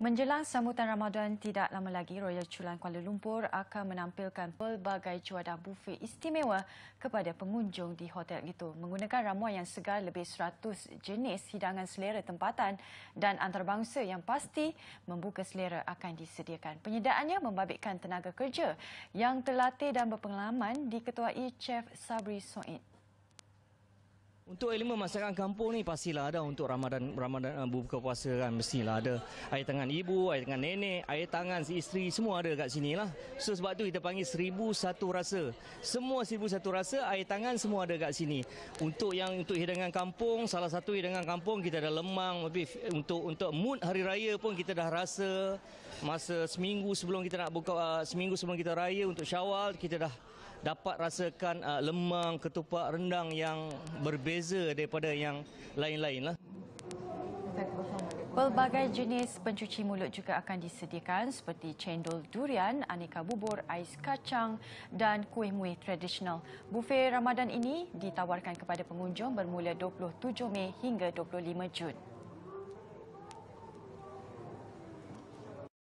Menjelang sambutan Ramadan tidak lama lagi, Royal Chulan Kuala Lumpur akan menampilkan pelbagai cuadah bufet istimewa kepada pengunjung di hotel itu. Menggunakan ramuan yang segar lebih 100 jenis hidangan selera tempatan dan antarabangsa yang pasti membuka selera akan disediakan. Penyediaannya membabitkan tenaga kerja yang terlatih dan berpengalaman diketuai e Chef Sabri Soed. Untuk elemen masyarakat kampung ni pastilah ada untuk Ramadan Ramadan uh, buka puasa kan mestilah ada air tangan ibu, air tangan nenek, air tangan si isteri semua ada kat sini lah. So sebab tu kita panggil seribu satu rasa. Semua seribu satu rasa air tangan semua ada kat sini. Untuk yang untuk hidangan kampung, salah satu hidangan kampung kita ada lemang lebih untuk untuk mood hari raya pun kita dah rasa masa seminggu sebelum kita nak buka uh, seminggu sebelum kita raya untuk Syawal kita dah dapat rasakan uh, lemang ketupat rendang yang berbeza berbeza daripada yang lain-lain lah. Pelbagai jenis pencuci mulut juga akan disediakan seperti cendol durian, aneka bubur, ais kacang dan kuih-muih tradisional. Buffet Ramadan ini ditawarkan kepada pengunjung bermula 27 Mei hingga 25 Jun.